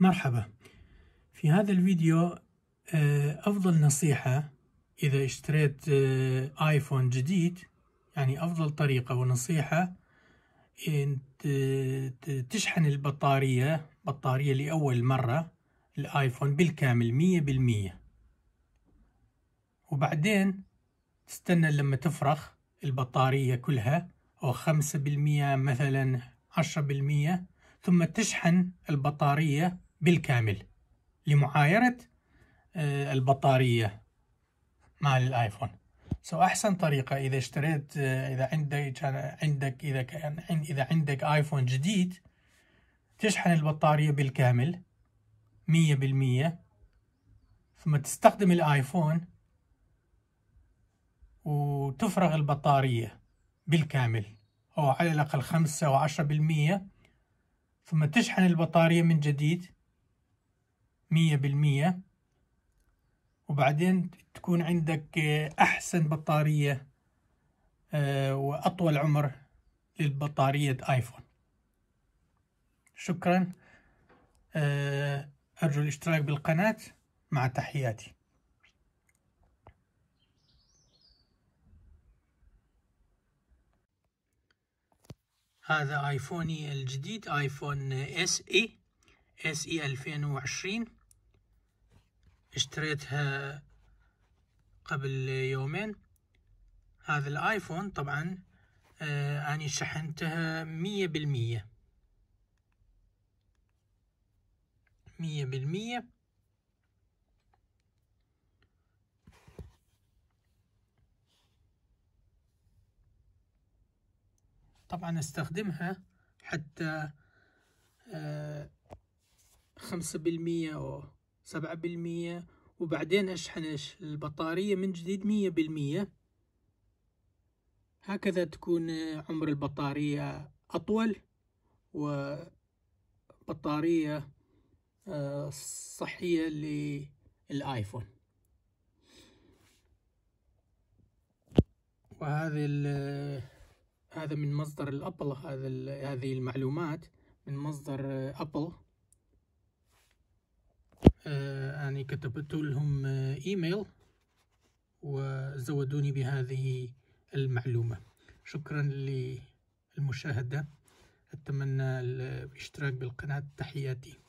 مرحبا في هذا الفيديو آه، أفضل نصيحة إذا اشتريت آه، آيفون جديد يعني أفضل طريقة ونصيحة تشحن البطارية بطارية لأول مرة الآيفون بالكامل مية بالمية وبعدين تستنى لما تفرخ البطارية كلها أو خمسة بالمية مثلا عشرة بالمية ثم تشحن البطارية بالكامل لمعايرة آه، البطارية مع الايفون سو احسن طريقة اذا اشتريت آه، اذا عندك كان عندك اذا كان اذا عندك ايفون جديد تشحن البطارية بالكامل مية بالمية ثم تستخدم الايفون وتفرغ البطارية بالكامل أو على الأقل خمسة أو عشرة بالمية ثم تشحن البطارية من جديد مية بالمية وبعدين تكون عندك أحسن بطارية آه، وأطول عمر للبطارية آيفون شكرا آه، أرجو الاشتراك بالقناة مع تحياتي هذا ايفوني الجديد ايفون اس اي اس اي 2020 اشتريتها قبل يومين هذا الايفون طبعا آه اني شحنتها مية بالمية مية بالمية طبعا استخدمها حتى آه، خمسة بالمية سبعة بالمية وبعدين أشحن البطارية من جديد مية بالمية هكذا تكون عمر البطارية أطول وبطارية آه، صحية للآيفون وهذه هذا من مصدر الأبل هذا هذه المعلومات من مصدر أبل يعني كتبت لهم آه، إيميل وزودوني بهذه المعلومة شكرا للمشاهدة أتمنى الاشتراك بالقناة تحياتي